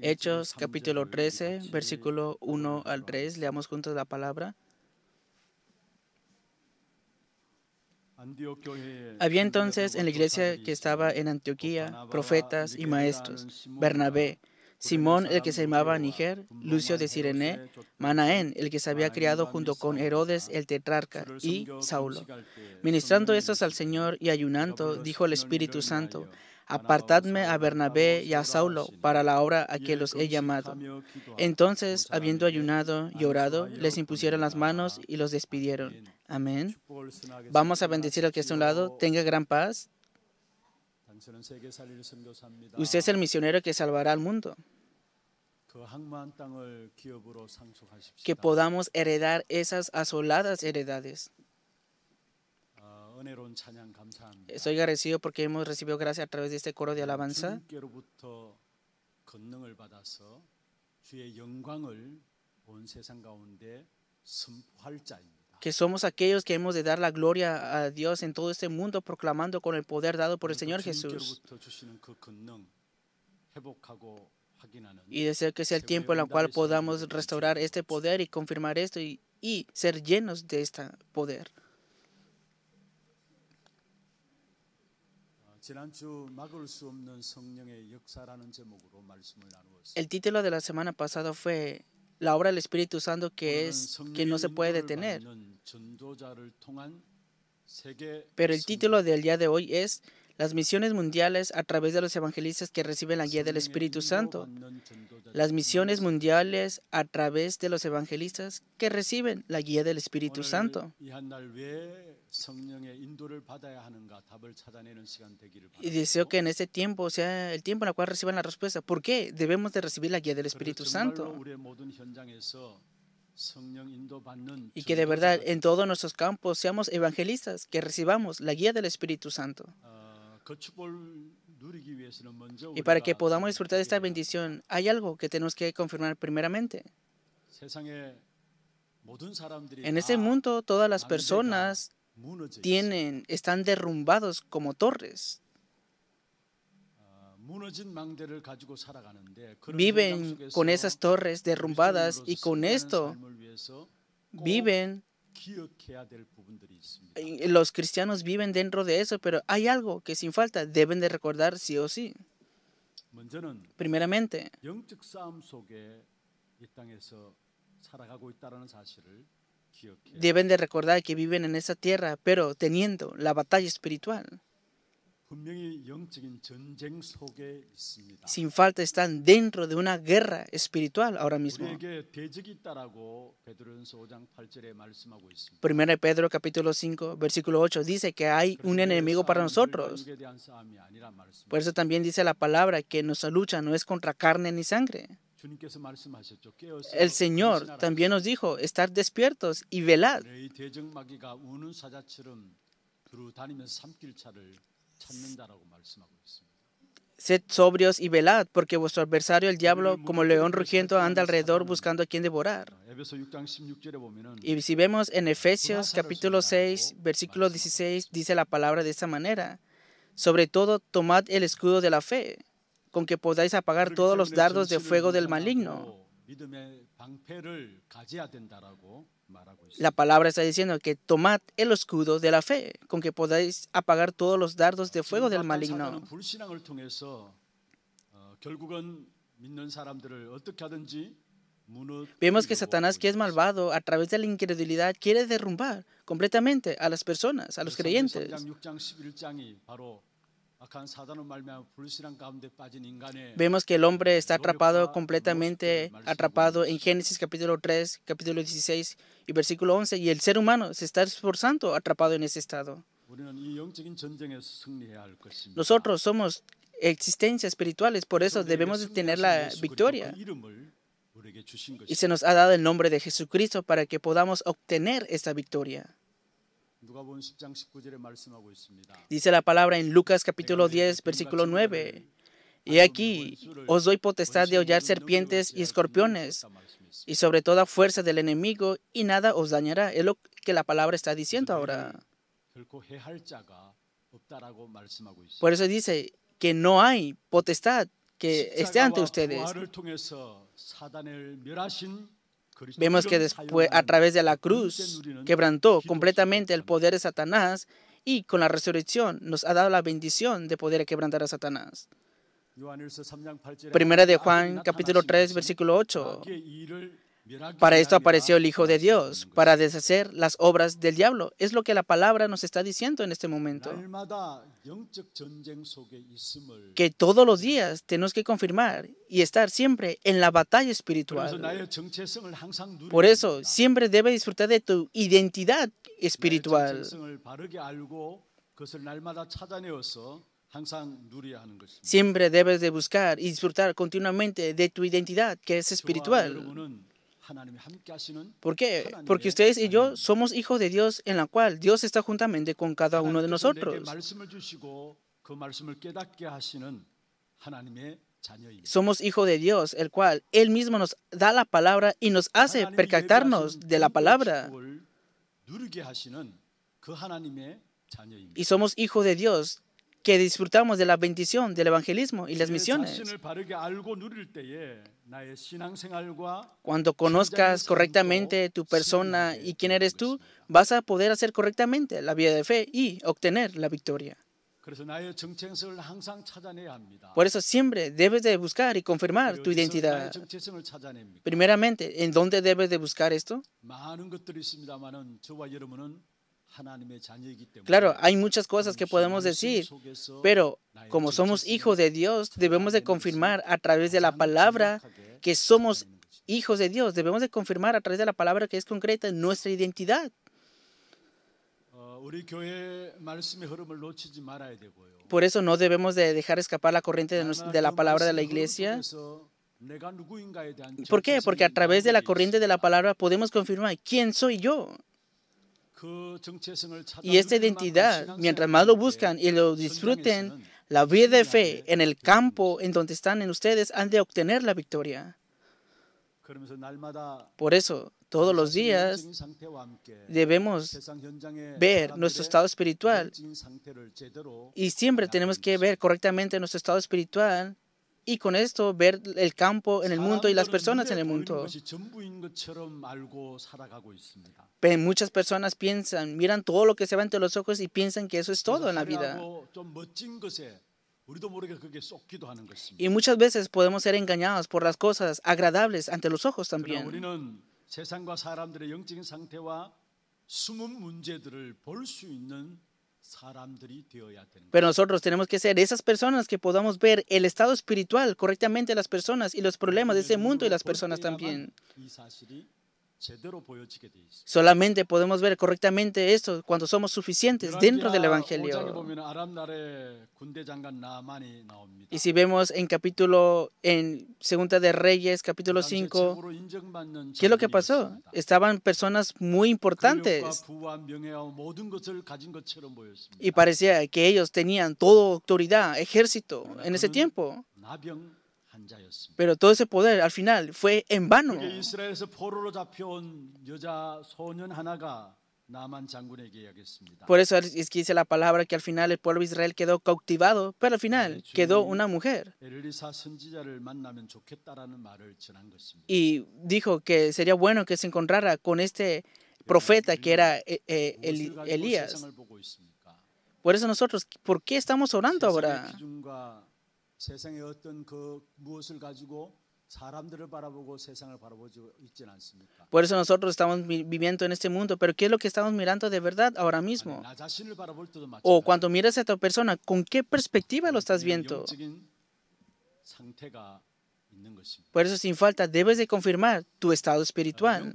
Hechos capítulo 13, versículo 1 al 3. Leamos juntos la palabra. Había eh, entonces en la iglesia que estaba en Antioquía profetas y maestros, Bernabé, Simón el que se llamaba Niger, Lucio de Sirene, Manaén el que se había criado junto con Herodes el tetrarca y Saulo. Ministrando estos al Señor y ayunando, dijo el Espíritu Santo, apartadme a Bernabé y a Saulo para la obra a que los he llamado. Entonces, habiendo ayunado y orado, les impusieron las manos y los despidieron. Amén. Vamos a bendecir al que está a un lado. Tenga gran paz. Usted es el misionero que salvará al mundo. Que podamos heredar esas asoladas heredades. Estoy agradecido porque hemos recibido gracia a través de este coro de alabanza. Que somos aquellos que hemos de dar la gloria a Dios en todo este mundo, proclamando con el poder dado por el Señor Jesús. Y deseo que sea el tiempo en el cual podamos restaurar este poder y confirmar esto y ser llenos de este poder. El título de la semana pasada fue la obra del Espíritu Santo que es que no se puede detener. Pero el título del día de hoy es las misiones mundiales a través de los evangelistas que reciben la guía del Espíritu Santo, las misiones mundiales a través de los evangelistas que reciben la guía del Espíritu Santo. Y deseo que en este tiempo sea el tiempo en el cual reciban la respuesta. ¿Por qué debemos de recibir la guía del Espíritu Santo? Y que de verdad en todos nuestros campos seamos evangelistas, que recibamos la guía del Espíritu Santo. Y para que podamos disfrutar de esta bendición, hay algo que tenemos que confirmar primeramente. En este mundo todas las personas tienen, están derrumbados como torres. Viven con esas torres derrumbadas y con esto viven los cristianos viven dentro de eso, pero hay algo que sin falta deben de recordar sí o sí. Primeramente, deben de recordar que viven en esa tierra, pero teniendo la batalla espiritual sin falta están dentro de una guerra espiritual ahora mismo. Primero Pedro capítulo 5 versículo 8 dice que hay un enemigo para nosotros. Por eso también dice la palabra que nuestra lucha no es contra carne ni sangre. El Señor también nos dijo, estar despiertos y velad. Sed sobrios y velad, porque vuestro adversario, el diablo, como león rugiendo, anda alrededor buscando a quien devorar. Y si vemos en Efesios capítulo 6, versículo 16, dice la palabra de esta manera. Sobre todo, tomad el escudo de la fe, con que podáis apagar todos los dardos de fuego del maligno. La palabra está diciendo que tomad el escudo de la fe, con que podáis apagar todos los dardos de fuego del maligno. Vemos que Satanás, que es malvado, a través de la incredulidad quiere derrumbar completamente a las personas, a los creyentes. Vemos que el hombre está atrapado completamente, atrapado en Génesis capítulo 3, capítulo 16 y versículo 11, y el ser humano se está esforzando atrapado en ese estado. Nosotros somos existencias espirituales, por eso debemos tener la victoria. Y se nos ha dado el nombre de Jesucristo para que podamos obtener esta victoria. Dice la palabra en Lucas capítulo 10, versículo 9. Y aquí os doy potestad de hollar serpientes y escorpiones y sobre toda fuerza del enemigo y nada os dañará. Es lo que la palabra está diciendo ahora. Por eso dice que no hay potestad que esté ante ustedes. Vemos que después, a través de la cruz, quebrantó completamente el poder de Satanás y con la resurrección nos ha dado la bendición de poder quebrantar a Satanás. Primera de Juan, capítulo 3, versículo 8. Para esto apareció el Hijo de Dios, para deshacer las obras del diablo. Es lo que la palabra nos está diciendo en este momento. Que todos los días tenemos que confirmar y estar siempre en la batalla espiritual. Por eso, siempre debes disfrutar de tu identidad espiritual. Siempre debes de buscar y disfrutar continuamente de tu identidad que es espiritual. ¿Por qué? Porque ustedes y yo somos hijos de Dios en la cual Dios está juntamente con cada uno de nosotros. Somos hijos de Dios, el cual Él mismo nos da la palabra y nos hace percatarnos de la palabra. Y somos hijos de Dios, que disfrutamos de la bendición del evangelismo y las misiones. Cuando conozcas correctamente tu persona y quién eres tú, vas a poder hacer correctamente la vida de fe y obtener la victoria. Por eso siempre debes de buscar y confirmar tu identidad. Primeramente, ¿en dónde debes de buscar esto? Claro, hay muchas cosas que podemos decir, pero como somos hijos de Dios, debemos de confirmar a través de la palabra que somos hijos de Dios. Debemos de confirmar a través de la palabra que es concreta nuestra identidad. Por eso no debemos de dejar escapar la corriente de, la palabra de la iglesia. ¿Por qué? Porque a través de la corriente de la palabra podemos confirmar quién soy yo. Y esta identidad, mientras más lo buscan y lo disfruten, la vida de fe en el campo en donde están en ustedes han de obtener la victoria. Por eso, todos los días debemos ver nuestro estado espiritual y siempre tenemos que ver correctamente nuestro estado espiritual y con esto ver el campo en el mundo y las personas en el mundo. Muchas personas piensan, miran todo lo que se ve ante los ojos y piensan que eso es todo en la vida. Y muchas veces podemos ser engañados por las cosas agradables ante los ojos también. Pero nosotros tenemos que ser esas personas que podamos ver el estado espiritual correctamente de las personas y los problemas de ese mundo y las personas también. Solamente podemos ver correctamente esto cuando somos suficientes dentro del Evangelio. Y si vemos en capítulo, en Segunda de Reyes, capítulo 5, ¿qué es lo que pasó? Estaban personas muy importantes. Y parecía que ellos tenían toda autoridad, ejército en ese tiempo. Pero todo ese poder al final fue en vano. Por eso es que dice la palabra que al final el pueblo de Israel quedó cautivado, pero al final quedó una mujer. Y dijo que sería bueno que se encontrara con este profeta que era eh, eh, Elías. Por eso nosotros, ¿por qué estamos orando ahora? Por eso nosotros estamos viviendo en este mundo, pero ¿qué es lo que estamos mirando de verdad ahora mismo? O cuando miras a tu persona, ¿con qué perspectiva lo estás viendo? Por eso, sin falta, debes de confirmar tu estado espiritual.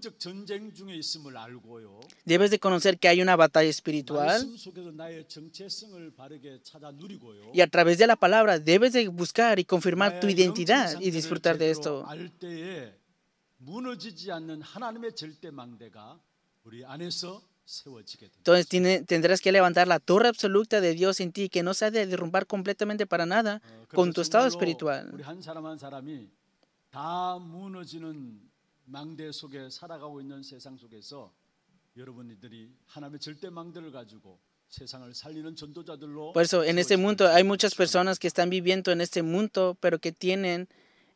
Debes de conocer que hay una batalla espiritual. Y a través de la palabra debes de buscar y confirmar tu identidad y disfrutar de esto. Entonces tiene, tendrás que levantar la torre absoluta de Dios en ti, que no se ha de derrumbar completamente para nada ah, con tu estado espiritual. Por eso, en este mundo hay muchas personas que están viviendo en este mundo, pero que tienen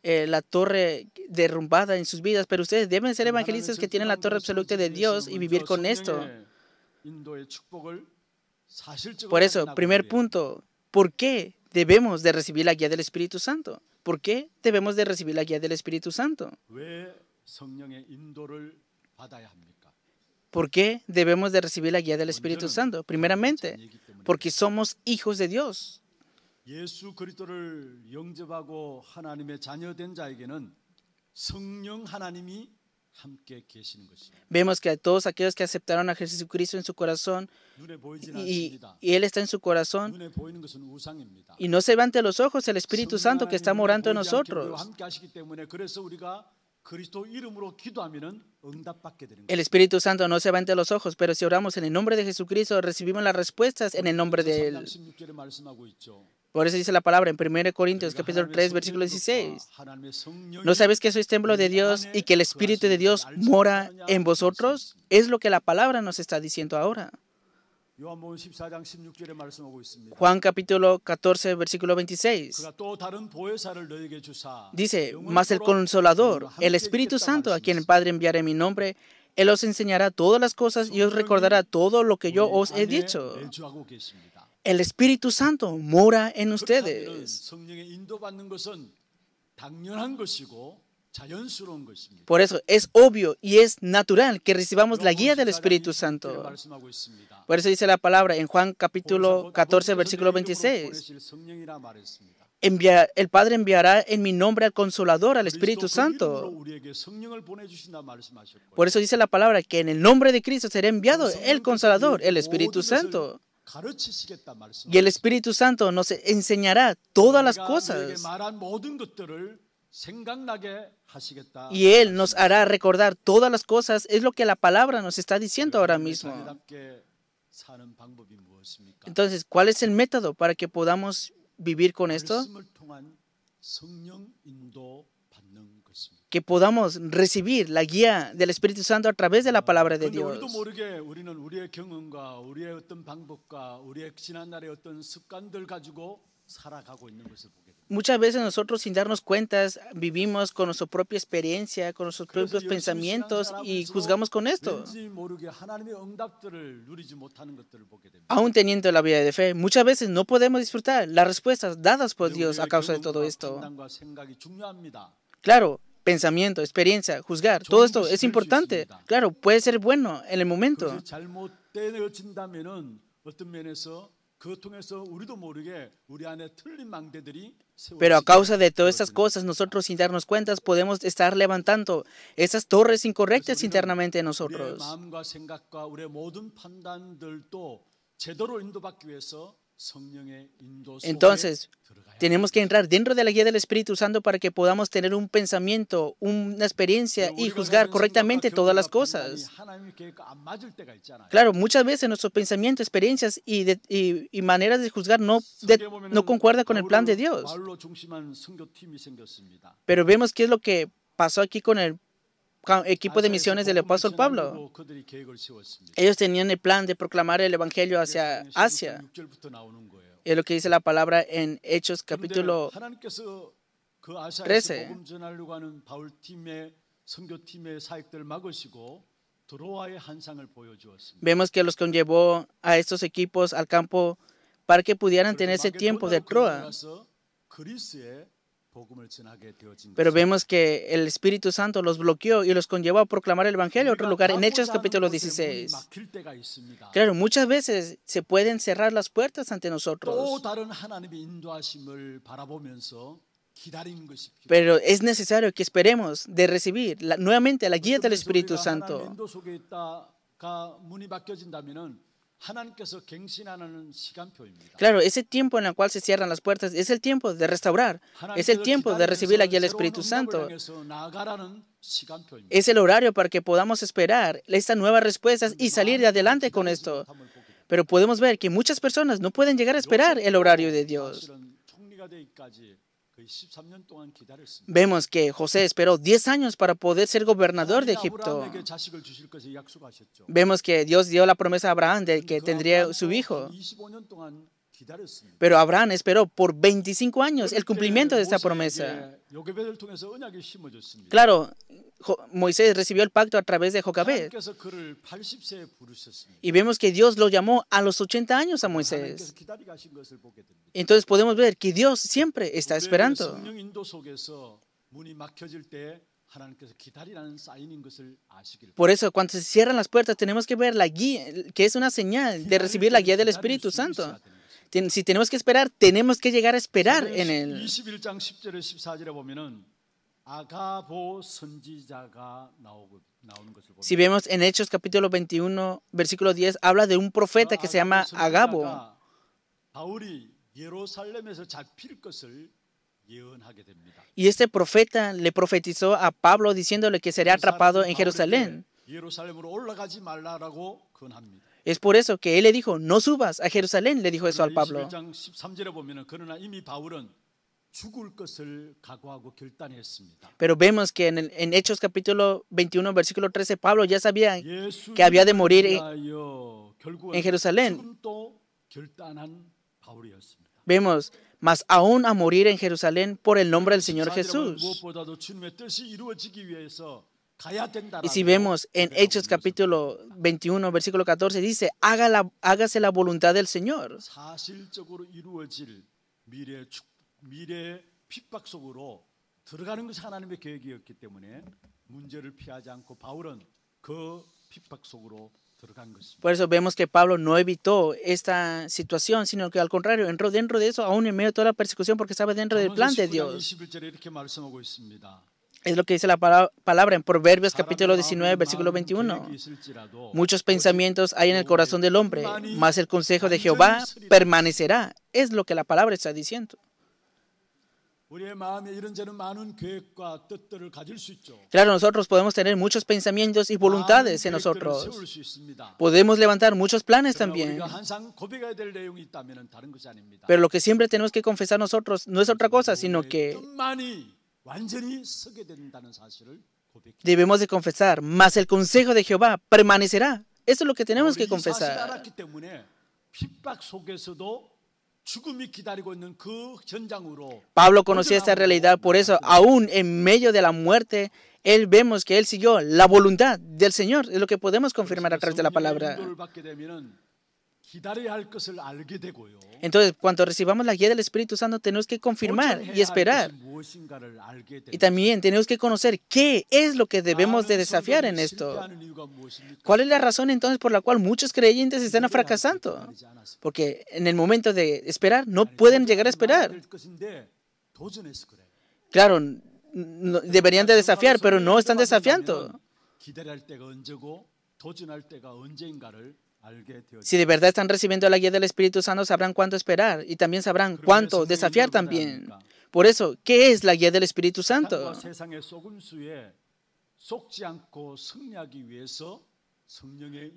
eh, la torre derrumbada en sus vidas, pero ustedes deben ser evangelistas que tienen la torre absoluta de Dios y vivir con esto. Por eso, primer punto, ¿por qué debemos de recibir la guía del Espíritu Santo? ¿Por qué debemos de recibir la guía del Espíritu Santo? ¿Por qué debemos de recibir la guía del Espíritu Santo? Primeramente, porque somos hijos de Dios. Vemos que a todos aquellos que aceptaron a Jesucristo en su corazón y, Él está en su corazón y no se ve los ojos el Espíritu Santo que está morando en nosotros. El Espíritu Santo no se va los ojos, pero si oramos en el nombre de Jesucristo recibimos las respuestas en el nombre de Él. Por eso dice la palabra en 1 Corintios capítulo 3 versículo 16. ¿No sabes que sois templo de Dios y que el Espíritu de Dios mora en vosotros? Es lo que la palabra nos está diciendo ahora. Juan capítulo 14 versículo 26. Dice, mas el consolador, el Espíritu Santo, a quien el Padre enviará en mi nombre, él os enseñará todas las cosas y os recordará todo lo que yo pues os he dicho. El Espíritu Santo mora en ustedes. Por eso es obvio y es natural que recibamos la guía del Espíritu Santo. Por eso dice la palabra en Juan capítulo 14, versículo 26. el Padre enviará en mi nombre al Consolador, al Espíritu Santo. Por eso dice la palabra que en el nombre de Cristo será enviado el Consolador, el Espíritu Santo. Y el Espíritu Santo nos enseñará todas las cosas. Y Él nos hará recordar todas las cosas. Es lo que la palabra nos está diciendo ahora mismo. Entonces, ¿cuál es el método para que podamos vivir con esto? que podamos recibir la guía del Espíritu Santo a través de la palabra de Dios. Muchas veces nosotros sin darnos cuentas vivimos con nuestra propia experiencia, con nuestros propios pensamientos y juzgamos con esto. Aún teniendo la vida de fe, muchas veces no podemos disfrutar las respuestas dadas por Dios a causa de todo esto. Claro, pensamiento, experiencia, juzgar. Todo esto es importante. Claro, puede ser bueno en el momento. Pero a causa de todas estas cosas, nosotros sin darnos cuenta podemos estar levantando esas torres incorrectas internamente en nosotros. Entonces, tenemos que entrar dentro de la guía del Espíritu usando para que podamos tener un pensamiento, una experiencia y juzgar correctamente todas las cosas. Claro, muchas veces nuestro pensamiento, experiencias y, maneras de juzgar no, no concuerda con el plan de Dios. Pero vemos qué es lo que pasó aquí con el equipo de misiones del apóstol Pablo. Ellos tenían el plan de proclamar el Evangelio hacia Asia. Es lo que dice la palabra en Hechos capítulo 13. Vemos que los conllevó a estos equipos al campo para que pudieran tener ese tiempo de Troa. Pero vemos que el Espíritu Santo los bloqueó y los conllevó a proclamar el Evangelio a otro lugar, en Hechos capítulo 16. Claro, muchas veces se pueden cerrar las puertas ante nosotros. Pero es necesario que esperemos de recibir nuevamente la guía del Espíritu Santo. Claro, ese tiempo en el cual se cierran las puertas es el tiempo de restaurar, es el tiempo de recibir aquí al Espíritu Santo. Es el horario para que podamos esperar estas nuevas respuestas y salir de adelante con esto. Pero podemos ver que muchas personas no pueden llegar a esperar el horario de Dios. Vemos que José esperó 10 años para poder ser gobernador de Egipto. Vemos que Dios dio la promesa a Abraham de que tendría su hijo. Pero Abraham esperó por 25 años el cumplimiento de esta promesa. Claro, Moisés recibió el pacto a través de Jocabed. Y vemos que Dios lo llamó a los 80 años a Moisés. Entonces podemos ver que Dios siempre está esperando. Por eso, cuando se cierran las puertas, tenemos que ver la guía, que es una señal de recibir la guía del Espíritu Santo si tenemos que esperar, tenemos que llegar a esperar en él. si vemos en Hechos capítulo 21, versículo 10, habla de un profeta que se llama Agabo. Y este profeta le profetizó a Pablo diciéndole que sería atrapado en Jerusalén. Es por eso que él le dijo, no subas a Jerusalén, le dijo eso al Pablo. Pero vemos que en, Hechos capítulo 21, versículo 13, Pablo ya sabía que había de morir en, Jerusalén. Vemos, más aún a morir en Jerusalén por el nombre del Señor Jesús. Y si vemos en Hechos capítulo 21, versículo 14, dice, Haga hágase la voluntad del Señor. Por eso vemos que Pablo no evitó esta situación, sino que al contrario, entró dentro de eso, aún en medio de toda la persecución, porque estaba dentro del plan de Dios. Es lo que dice la palabra en Proverbios capítulo 19, versículo 21. Muchos pensamientos hay en el corazón del hombre, mas el consejo de Jehová permanecerá. Es lo que la palabra está diciendo. Claro, nosotros podemos tener muchos pensamientos y voluntades en nosotros. Podemos levantar muchos planes también. Pero lo que siempre tenemos que confesar nosotros no es otra cosa, sino que Debemos de confesar, mas el consejo de Jehová permanecerá. Eso es lo que tenemos que confesar. Pablo conocía esta realidad, por eso aún en medio de la muerte, él vemos que él siguió la voluntad del Señor. Es lo que podemos confirmar a través de la palabra. Entonces, cuando recibamos la guía del Espíritu Santo, tenemos que confirmar y esperar. Y también tenemos que conocer qué es lo que debemos de desafiar en esto. ¿Cuál es la razón entonces por la cual muchos creyentes están fracasando? Porque en el momento de esperar, no pueden llegar a esperar. Claro, deberían de desafiar, pero no están desafiando. Si de verdad están recibiendo la guía del Espíritu Santo, sabrán cuánto esperar y también sabrán cuánto desafiar también. Por eso, ¿qué es la guía del Espíritu Santo?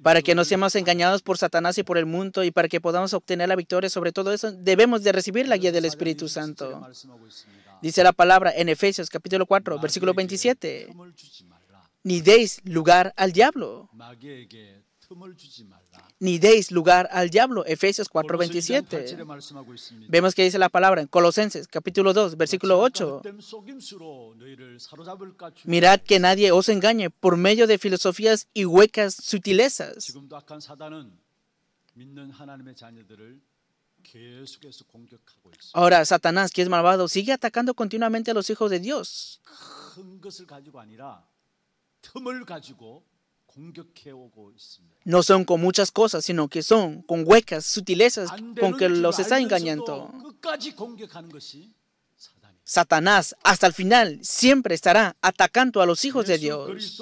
Para que no seamos engañados por Satanás y por el mundo y para que podamos obtener la victoria sobre todo eso, debemos de recibir la guía del Espíritu Santo. Dice la palabra en Efesios capítulo 4, versículo 27. Ni deis lugar al diablo ni deis lugar al diablo. Efesios 4:27. Vemos que dice la palabra en Colosenses capítulo 2, versículo 8. Mirad que nadie os engañe por medio de filosofías y huecas sutilezas. Ahora Satanás, que es malvado, sigue atacando continuamente a los hijos de Dios. No son con muchas cosas, sino que son con huecas, sutilezas con que los está engañando. Satanás hasta el final siempre estará atacando a los hijos de Dios.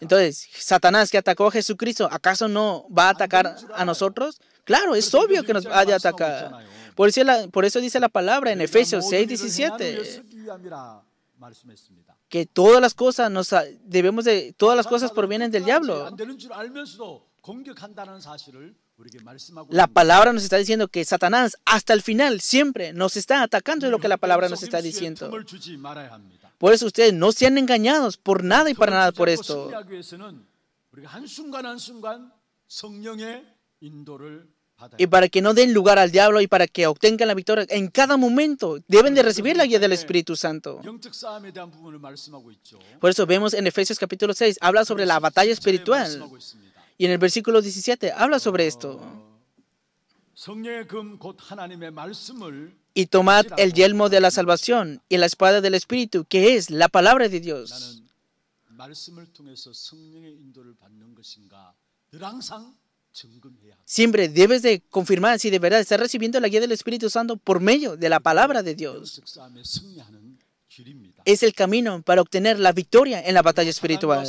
Entonces, Satanás que atacó a Jesucristo, ¿acaso no va a atacar a nosotros? Claro, es obvio que nos va a atacar. Por eso, por eso dice la palabra en Efesios 6, 17 que todas las cosas nos debemos de todas las cosas provienen del diablo. La palabra nos está diciendo que Satanás hasta el final siempre nos está atacando es lo que la palabra nos está diciendo. Por eso ustedes no sean engañados por nada y para nada por esto y para que no den lugar al diablo y para que obtengan la victoria. En cada momento deben de recibir la guía del Espíritu Santo. Por eso vemos en Efesios capítulo 6, habla sobre la batalla espiritual. Y en el versículo 17 habla sobre esto. Y tomad el yelmo de la salvación y la espada del Espíritu, que es la palabra de Dios. Siempre debes de confirmar si de verdad estás recibiendo la guía del Espíritu Santo por medio de la palabra de Dios. Es el camino para obtener la victoria en la batalla espiritual.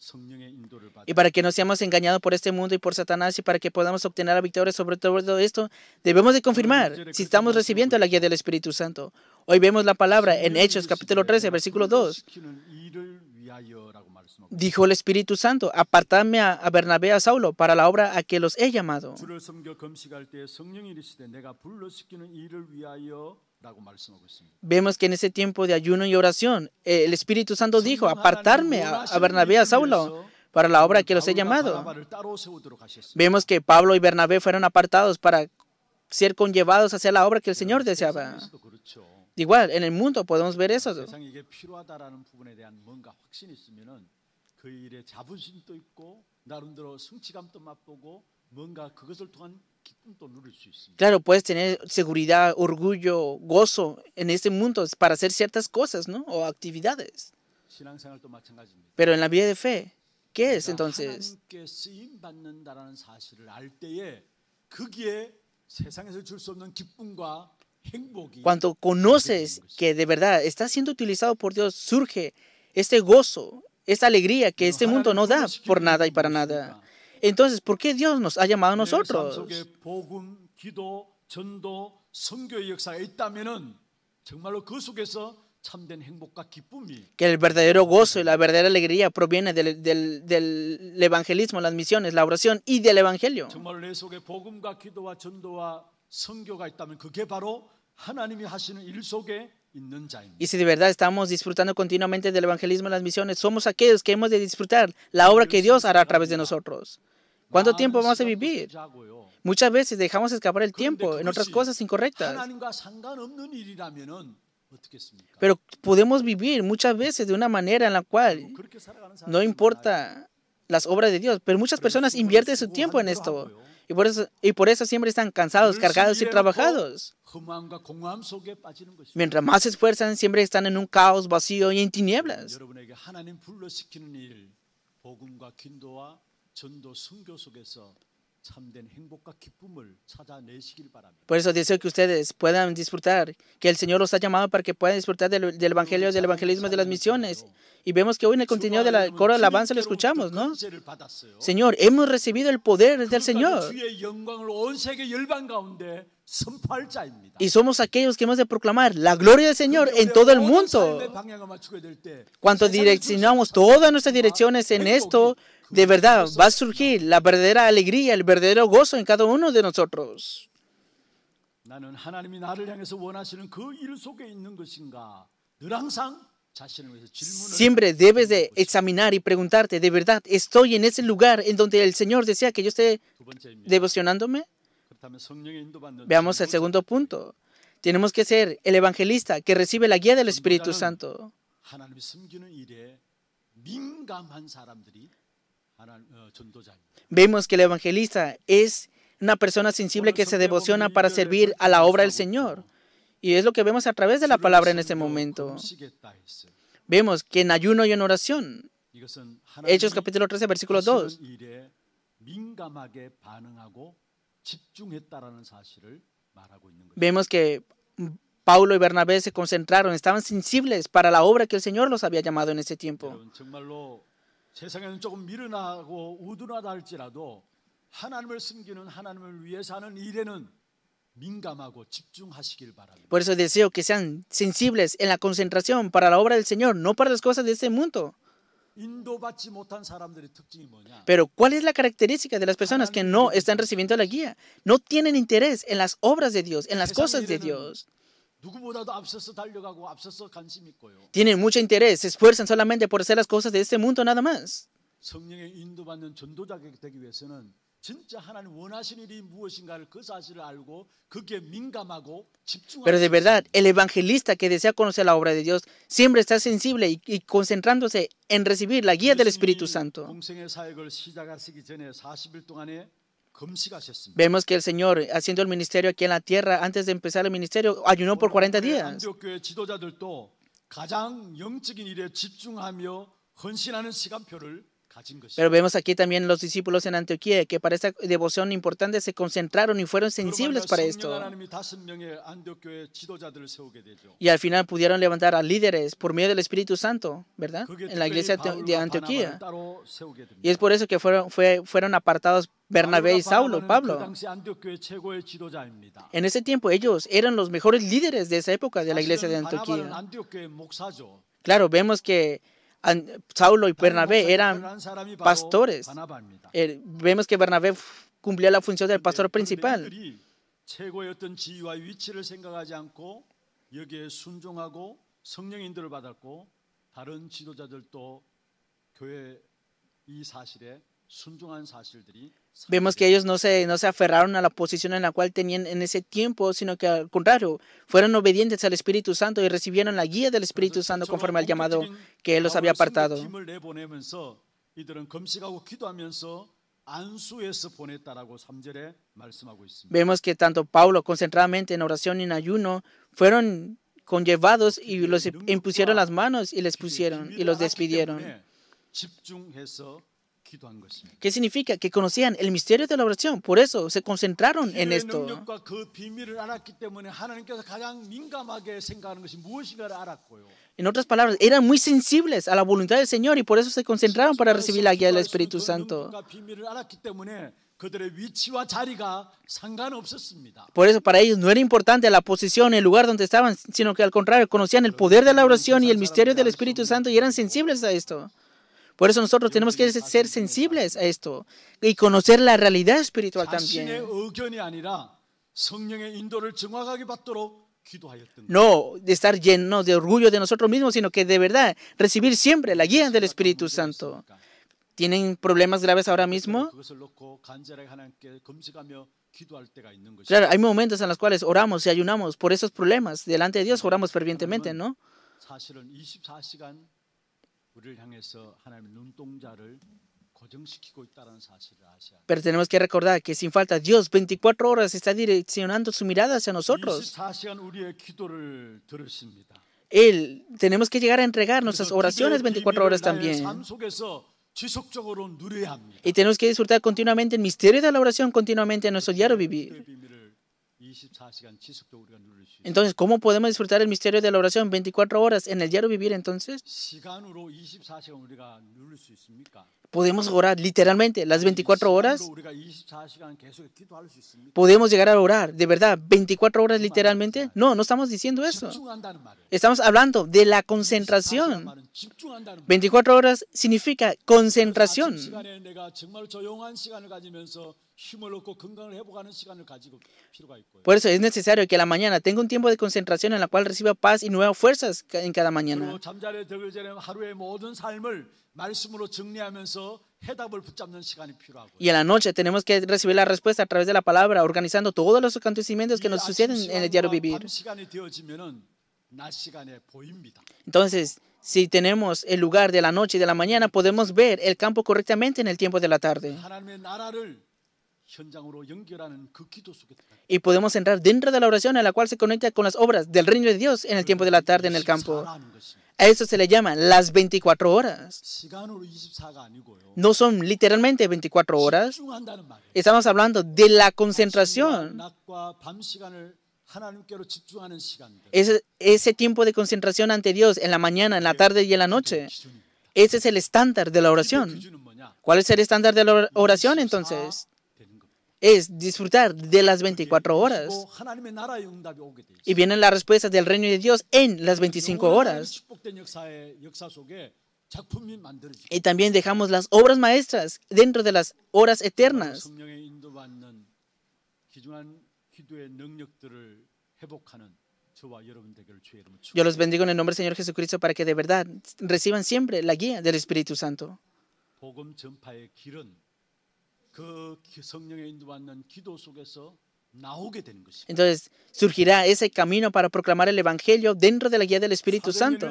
E y para que no seamos engañados por este mundo y por Satanás y para que podamos obtener la victoria sobre todo esto, debemos de confirmar si estamos recibiendo la guía del Espíritu Santo. Hoy vemos la palabra en Hechos capítulo 13, versículo 2. Dijo el Espíritu Santo, apartadme a Bernabé a Saulo para la obra a que los he llamado. Vemos que en ese tiempo de ayuno y oración, eh, el Espíritu Santo dijo, apartarme a Bernabé, a Saulo, para la obra que los he llamado. Vemos que Pablo y Bernabé fueron apartados para ser conllevados hacia la obra que el Señor deseaba. Igual, en el mundo podemos ver eso. Claro, puedes tener seguridad, orgullo, gozo en este mundo para hacer ciertas cosas, ¿no? O actividades. Pero en la vida de fe, ¿qué es entonces? Cuando conoces que de verdad está siendo utilizado por Dios, surge este gozo, esta alegría que este mundo no da por nada y para nada. Entonces, ¿por qué Dios nos ha llamado a nosotros? Que el verdadero gozo y la verdadera alegría proviene del, del evangelismo, las misiones, la oración y del evangelio. Y si de verdad estamos disfrutando continuamente del evangelismo en las misiones, somos aquellos que hemos de disfrutar la obra que Dios hará a través de nosotros. ¿Cuánto tiempo vamos a vivir? Muchas veces dejamos escapar el tiempo en otras cosas incorrectas. Pero podemos vivir muchas veces de una manera en la cual no importa las obras de Dios, pero muchas personas invierten su tiempo en esto. Y por eso, siempre están cansados, cargados y trabajados. Mientras más se esfuerzan, siempre están en un caos vacío y en tinieblas. Por eso deseo que ustedes puedan disfrutar, que el Señor los ha llamado para que puedan disfrutar del, Evangelio, del evangelismo, de las misiones. Y vemos que hoy en el contenido de la coro de alabanza lo escuchamos, ¿no? Señor, hemos recibido el poder del Señor. Y somos aquellos que hemos de proclamar la gloria del Señor en todo el mundo. Cuando direccionamos todas nuestras direcciones en esto, de verdad va a surgir la verdadera alegría, el verdadero gozo en cada uno de nosotros. Siempre debes de examinar y preguntarte, ¿de verdad estoy en ese lugar en donde el Señor decía que yo esté devocionándome? Veamos el segundo punto. Tenemos que ser el evangelista que recibe la guía del Espíritu Santo. Eh, vemos que el evangelista es una persona sensible que se devociona para servir a la obra del Señor. Y es lo que vemos a través de la palabra en este momento. Vemos que en ayuno y en oración, Hechos capítulo 13, versículo 2, vemos que Paulo y Bernabé se concentraron, estaban sensibles para la obra que el Señor los había llamado en ese tiempo. Por eso deseo que sean sensibles en la concentración para la obra del Señor, no para las cosas de este mundo. Pero ¿cuál es la característica de las personas que no están recibiendo la guía? No tienen interés en las obras de Dios, en las cosas de Dios. Tienen mucho interés, se esfuerzan solamente por hacer las cosas de este mundo nada más. Pero de verdad, el evangelista que desea conocer la obra de Dios siempre está sensible y, y concentrándose en recibir la guía del Espíritu Santo. Vemos que el Señor, haciendo el ministerio aquí en la tierra, antes de empezar el ministerio, ayunó por 40 días. Pero vemos aquí también los discípulos en Antioquía que para esta devoción importante se concentraron y fueron sensibles para esto. Y al final pudieron levantar a líderes por medio del Espíritu Santo, ¿verdad? En la iglesia de Antioquía. Y es por eso que fueron, fue, fueron apartados Bernabé y Saulo, Pablo. En ese tiempo ellos eran los mejores líderes de esa época de la iglesia de Antioquía. Claro, vemos que Saulo y Bernabé eran pastores. Eh, vemos que Bernabé cumplía la función del pastor principal. Vemos que ellos no se, aferraron a la posición en la cual tenían en ese tiempo, sino que al contrario, fueron obedientes al Espíritu Santo y recibieron la guía del Espíritu Santo conforme al llamado que Él los había apartado. Vemos que tanto Pablo, concentradamente en oración y en ayuno, fueron conllevados y los impusieron las manos y les pusieron y los despidieron. ¿Qué significa? Que conocían el misterio de la oración, por eso se concentraron en esto. En otras palabras, eran muy sensibles a la voluntad del Señor y por eso se concentraron para recibir la guía del Espíritu Santo. Por eso para ellos no era importante la posición, el lugar donde estaban, sino que al contrario, conocían el poder de la oración y el misterio del Espíritu Santo y eran sensibles a esto. Por eso nosotros tenemos que ser sensibles a esto y conocer la realidad espiritual también. No de estar llenos de orgullo de nosotros mismos, sino que de verdad recibir siempre la guía del Espíritu Santo. ¿Tienen problemas graves ahora mismo? Claro, hay momentos en los cuales oramos y ayunamos por esos problemas. Delante de Dios oramos fervientemente, ¿no? Pero tenemos que recordar que sin falta Dios 24 horas está direccionando su mirada hacia nosotros. Él, tenemos que llegar a entregar nuestras oraciones 24 horas también. Y tenemos que disfrutar continuamente el misterio de la oración continuamente en nuestro diario vivir. Entonces, ¿cómo podemos disfrutar el misterio de la oración 24 horas en el diario vivir entonces? ¿Podemos orar literalmente las 24 horas? ¿Podemos llegar a orar de verdad 24 horas literalmente? No, no estamos diciendo eso. Estamos hablando de la concentración. 24 horas significa concentración. Por eso es necesario que la mañana tenga un tiempo de concentración en la cual reciba paz y nuevas fuerzas en cada mañana. Y en la noche tenemos que recibir la respuesta a través de la palabra, organizando todos los acontecimientos que nos suceden en el diario vivir. Entonces, si tenemos el lugar de la noche y de la mañana, podemos ver el campo correctamente en el tiempo de la tarde. Y podemos entrar dentro de la oración en la cual se conecta con las obras del reino de Dios en el tiempo de la tarde en el campo. A eso se le llama las 24 horas. No son literalmente 24 horas. Estamos hablando de la concentración. Ese, ese tiempo de concentración ante Dios en la mañana, en la tarde y en la noche. Ese es el estándar de la oración. ¿Cuál es el estándar de la oración entonces? es disfrutar de las 24 horas. Y vienen las respuestas del reino de Dios en las 25 horas. Y también dejamos las obras maestras dentro de las horas eternas. Yo los bendigo en el nombre del Señor Jesucristo para que de verdad reciban siempre la guía del Espíritu Santo. Entonces surgirá ese camino para proclamar el Evangelio dentro de la guía del Espíritu Santo.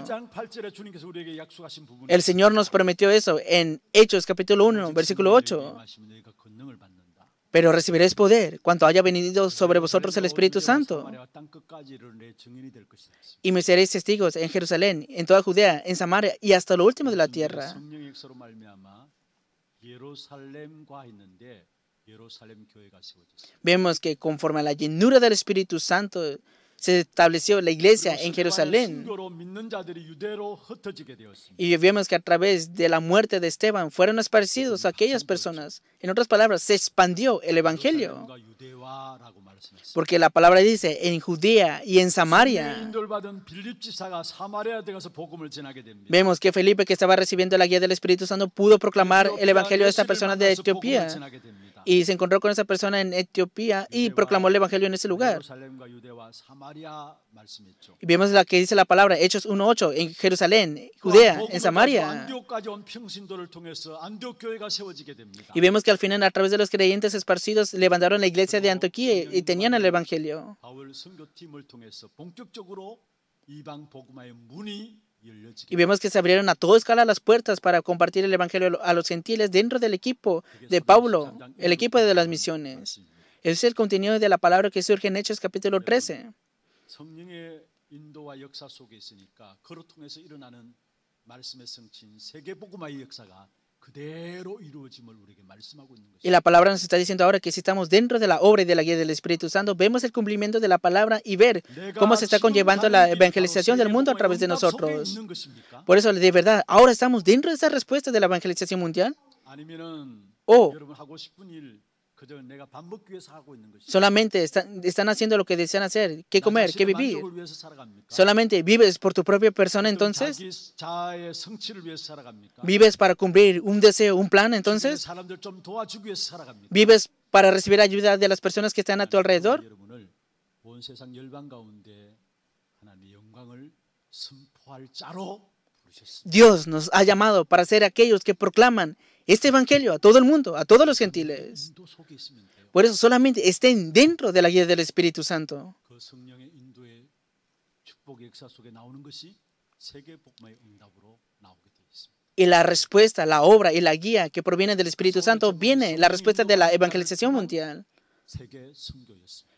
El Señor nos prometió eso en Hechos capítulo 1, versículo 8. Pero recibiréis poder cuando haya venido sobre vosotros el Espíritu Santo. Y me seréis testigos en Jerusalén, en toda Judea, en Samaria y hasta lo último de la tierra. Vemos que conforme a la llenura del Espíritu Santo, se estableció la iglesia en Jerusalén. Y vemos que a través de la muerte de Esteban fueron esparcidos aquellas personas. En otras palabras, se expandió el Evangelio. Porque la palabra dice en Judea y en Samaria. Vemos que Felipe, que estaba recibiendo la guía del Espíritu Santo, pudo proclamar el Evangelio a esta persona de Etiopía y se encontró con esa persona en Etiopía y proclamó el Evangelio en ese lugar. Y vemos la que dice la palabra, Hechos 1.8, en Jerusalén, Judea, en Samaria. Y vemos que al final, a través de los creyentes esparcidos, levantaron la iglesia de Antioquía y tenían el Evangelio. Y vemos que se abrieron a toda escala las puertas para compartir el Evangelio a los gentiles dentro del equipo de Pablo, el equipo de las misiones. Ese es el contenido de la palabra que surge en Hechos capítulo 13. Y la palabra nos está diciendo ahora que si estamos dentro de la obra y de la guía del Espíritu Santo, vemos el cumplimiento de la palabra y ver cómo se está conllevando la evangelización del mundo a través de nosotros. Por eso, de verdad, ahora estamos dentro de esa respuesta de la evangelización mundial. O Solamente están, haciendo lo que desean hacer, qué comer, qué vivir. Solamente vives por tu propia persona entonces. Vives para cumplir un deseo, un plan entonces. Vives para recibir ayuda de las personas que están a tu alrededor. Dios nos ha llamado para ser aquellos que proclaman este Evangelio a todo el mundo, a todos los gentiles. Por eso solamente estén dentro de la guía del Espíritu Santo. Y la respuesta, la obra y la guía que proviene del Espíritu Santo viene la respuesta de la evangelización mundial.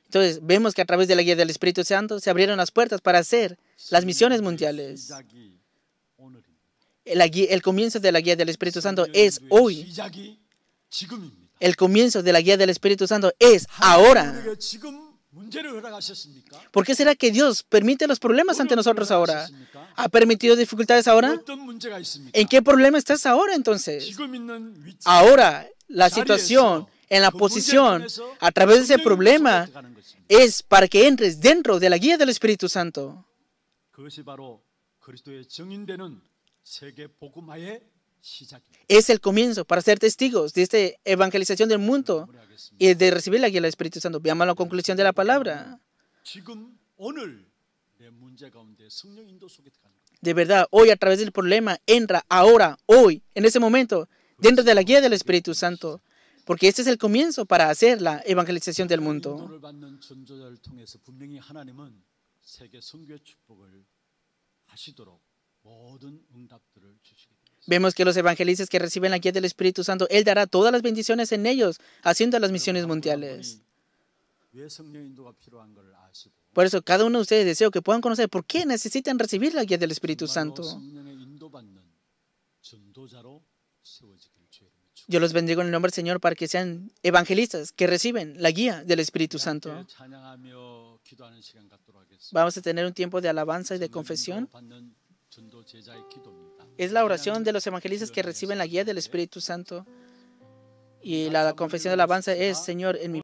Entonces, vemos que a través de la guía del Espíritu Santo se abrieron las puertas para hacer las misiones mundiales el, comienzo de la guía del Espíritu Santo es hoy. El comienzo de la guía del Espíritu Santo es ahora. ¿Por qué será que Dios permite los problemas ante nosotros ahora? ¿Ha permitido dificultades ahora? ¿En qué problema estás ahora entonces? Ahora, la situación, en la posición, a través de ese problema, es para que entres dentro de la guía del Espíritu Santo. Es el comienzo para ser testigos de esta evangelización del mundo y de recibir la guía del Espíritu Santo. Veamos la conclusión de la palabra. De verdad, hoy a través del problema, entra ahora, hoy, en ese momento, dentro de la guía del Espíritu Santo, porque este es el comienzo para hacer la evangelización del mundo. Vemos que los evangelistas que reciben la guía del Espíritu Santo, Él dará todas las bendiciones en ellos, haciendo las misiones mundiales. Por eso, cada uno de ustedes deseo que puedan conocer por qué necesitan recibir la guía del Espíritu Santo. Yo los bendigo en el nombre del Señor para que sean evangelistas que reciben la guía del Espíritu Santo. Vamos a tener un tiempo de alabanza y de confesión. Es la oración de los evangelistas que reciben la guía del Espíritu Santo. Y la confesión de alabanza es, Señor, en mi